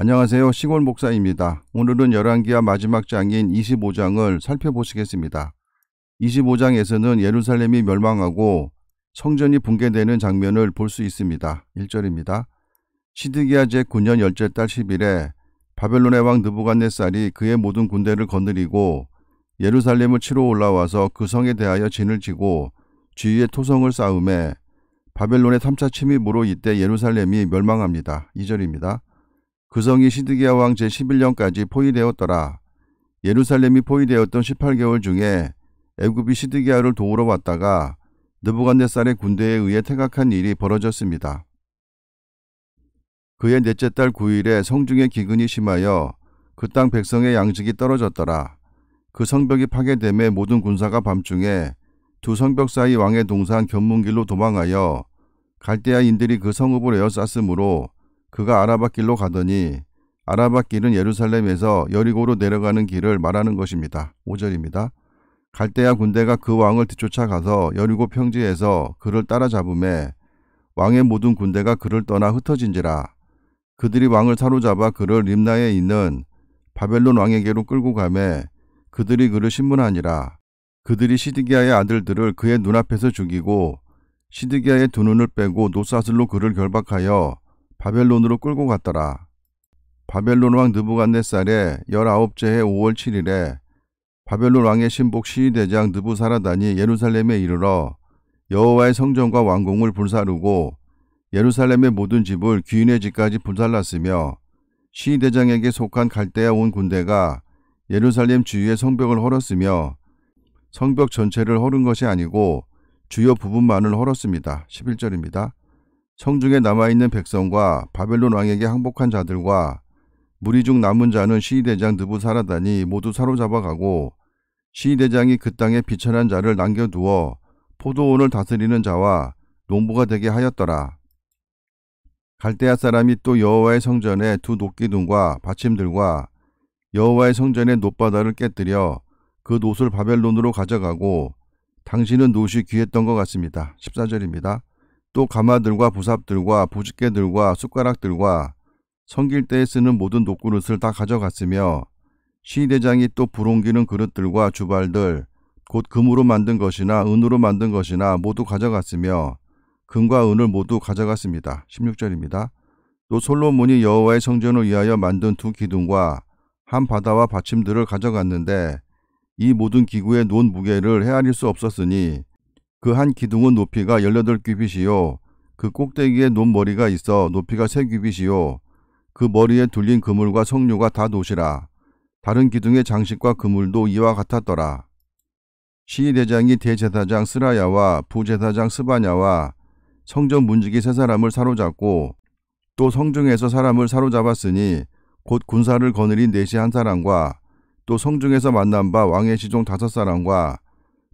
안녕하세요. 시골 목사입니다. 오늘은 열왕기하 마지막 장인 25장을 살펴보시겠습니다. 25장에서는 예루살렘이 멸망하고 성전이 붕괴되는 장면을 볼 수 있습니다. 1절입니다. 시드기야 제9년 열째 달 10일에 바벨론의 왕 느부갓네살이 그의 모든 군대를 거느리고 예루살렘을 치러 올라와서 그 성에 대하여 진을 치고 주위에 토성을 쌓음에 바벨론의 3차 침입으로 이때 예루살렘이 멸망합니다. 2절입니다. 그성이 시드기야 왕 제11년까지 포위되었더라. 예루살렘이 포위되었던 18개월 중에 애굽이 시드기야를 도우러 왔다가 느부간네살의 군대에 의해 태각한 일이 벌어졌습니다. 그의 넷째 딸 9일에 성중에 기근이 심하여 그 땅 백성의 양식이 떨어졌더라. 그 성벽이 파괴됨에 모든 군사가 밤중에 두 성벽 사이 왕의 동산 견문길로 도망하여 갈대아인들이 그 성읍을 에어쌌으므로 그가 아라바 길로 가더니 아라바 길은 예루살렘에서 여리고로 내려가는 길을 말하는 것입니다. 5절입니다. 갈대야 군대가 그 왕을 뒤쫓아가서 여리고 평지에서 그를 따라잡음에 왕의 모든 군대가 그를 떠나 흩어진지라 그들이 왕을 사로잡아 그를 림나에 있는 바벨론 왕에게로 끌고 가매 그들이 그를 신문하니라 그들이 시드기야의 아들들을 그의 눈앞에서 죽이고 시드기야의 두 눈을 빼고 노사슬로 그를 결박하여 바벨론으로 끌고 갔더라. 바벨론 왕 느부갓네살의 1 9째해 5월 7일에 바벨론 왕의 신복 시위대장 느부사라단이 예루살렘에 이르러 여호와의 성전과 왕궁을 불사르고 예루살렘의 모든 집을 귀인의 집까지 불살랐으며 시위대장에게 속한 갈대야 온 군대가 예루살렘 주위의 성벽을 헐었으며 성벽 전체를 헐은 것이 아니고 주요 부분만을 헐었습니다. 11절입니다. 성중에 남아있는 백성과 바벨론 왕에게 항복한 자들과 무리 중 남은 자는 시위대장 느부사라다니 모두 사로잡아가고 시위대장이 그 땅에 비천한 자를 남겨두어 포도원을 다스리는 자와 농부가 되게 하였더라. 갈대아 사람이 또 여호와의 성전에 두 녹기둥과 받침들과 여호와의 성전의 높바다를 깨뜨려 그 놋을 바벨론으로 가져가고 당신은 놋이 귀했던 것 같습니다. 14절입니다. 또 가마들과 보삽들과 보직개들과 숟가락들과 성길 때에 쓰는 모든 녹그릇을 다 가져갔으며 시대장이 또 불옮기는 그릇들과 주발들 곧 금으로 만든 것이나 은으로 만든 것이나 모두 가져갔으며 금과 은을 모두 가져갔습니다. 16절입니다. 또 솔로몬이 여호와의 성전을 위하여 만든 두 기둥과 한 바다와 받침들을 가져갔는데 이 모든 기구의 논 무게를 헤아릴 수 없었으니 그한 기둥은 높이가 열여덟 규빗이요. 그 꼭대기에 논 머리가 있어 높이가 세 규빗이요. 그 머리에 둘린 그물과 석류가 다 도시라. 다른 기둥의 장식과 그물도 이와 같았더라. 시대장이 대제사장 스라야와 부제사장 스바냐와 성전 문지기 세 사람을 사로잡고 또 성중에서 사람을 사로잡았으니 곧 군사를 거느린 내시 한 사람과 또 성중에서 만난 바 왕의 시종 다섯 사람과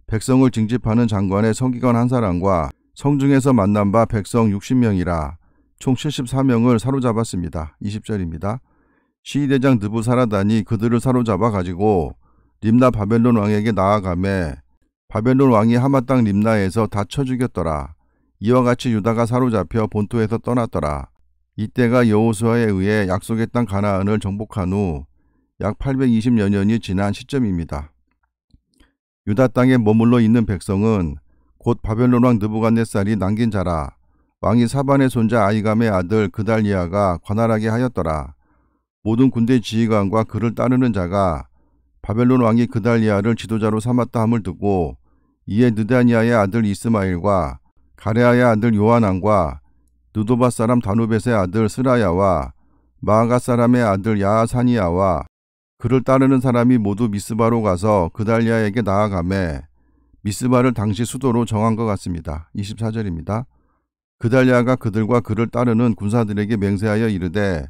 백성을 징집하는 장관의 성기관한 사람과 성중에서 만난 바 백성 60명이라 총 74명을 사로잡았습니다. 20절입니다. 시위대장 느부사라단이 그들을 사로잡아 가지고 림나 바벨론 왕에게 나아가매 바벨론 왕이 하마 땅 림나에서 다쳐 죽였더라. 이와 같이 유다가 사로잡혀 본토에서 떠났더라. 이때가 여호수아에 의해 약속했던 가나안을 정복한 후 약 820여 년이 지난 시점입니다. 유다 땅에 머물러 있는 백성은 곧 바벨론 왕 느부갓네살이 남긴 자라 왕이 사반의 손자 아이감의 아들 그달리아가 관할하게 하였더라. 모든 군대 지휘관과 그를 따르는 자가 바벨론 왕이 그달리아를 지도자로 삼았다 함을 듣고 이에 느다니아의 아들 이스마일과 가레아의 아들 요한안과 누도바 사람 다누벳의 아들 스라야와 마아가 사람의 아들 야하사니아와 그를 따르는 사람이 모두 미스바로 가서 그달리아에게 나아가매 미스바를 당시 수도로 정한 것 같습니다. 24절입니다. 그달리아가 그들과 그를 따르는 군사들에게 맹세하여 이르되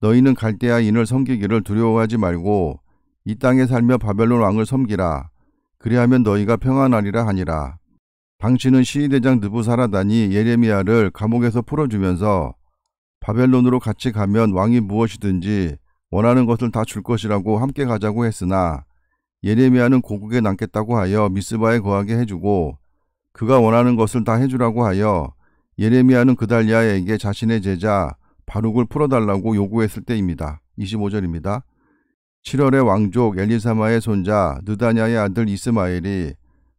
너희는 갈대아인을 섬기기를 두려워하지 말고 이 땅에 살며 바벨론 왕을 섬기라. 그리하면 너희가 평안하리라 하니라. 당신은 시위대장 느부사라다니 예레미야를 감옥에서 풀어주면서 바벨론으로 같이 가면 왕이 무엇이든지 원하는 것을 다 줄 것이라고 함께 가자고 했으나 예레미야는 고국에 남겠다고 하여 미스바에 거하게 해주고 그가 원하는 것을 다 해주라고 하여 예레미야는 그달리아에게 자신의 제자 바룩을 풀어달라고 요구했을 때입니다. 25절입니다. 7월에 왕족 엘리사마의 손자 느다냐의 아들 이스마엘이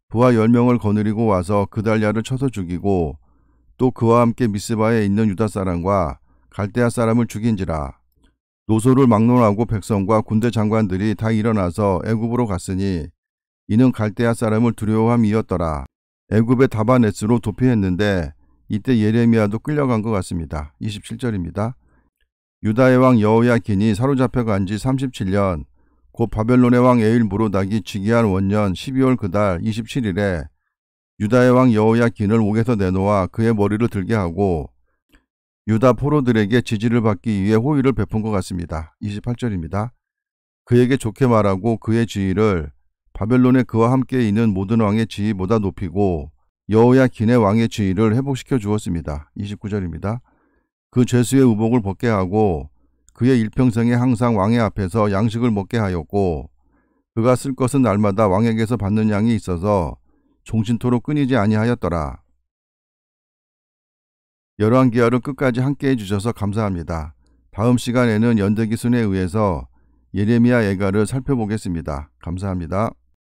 부하 10명을 거느리고 와서 그달리아를 쳐서 죽이고 또 그와 함께 미스바에 있는 유다 사람과 갈대아 사람을 죽인지라 노소를 막론하고 백성과 군대 장관들이 다 일어나서 애굽으로 갔으니 이는 갈대아 사람을 두려워함이었더라. 애굽의 다바네스로 도피했는데 이때 예레미야도 끌려간 것 같습니다. 27절입니다. 유다의 왕 여호야긴이 사로잡혀간 지 37년 곧 바벨론의 왕 에일 무로닥이 즉위한 원년 12월 그달 27일에 유다의 왕 여호야긴을 옥에서 내놓아 그의 머리를 들게 하고 유다 포로들에게 지지를 받기 위해 호의를 베푼 것 같습니다. 28절입니다. 그에게 좋게 말하고 그의 지위를 바벨론의 그와 함께 있는 모든 왕의 지위보다 높이고 여호야 기네 왕의 지위를 회복시켜 주었습니다. 29절입니다. 그 죄수의 의복을 벗게 하고 그의 일평생에 항상 왕의 앞에서 양식을 먹게 하였고 그가 쓸 것은 날마다 왕에게서 받는 양이 있어서 종신토로 끊이지 아니하였더라. 열왕기하를 끝까지 함께해 주셔서 감사합니다. 다음 시간에는 연대기순에 의해서 예레미야 예가를 살펴보겠습니다. 감사합니다.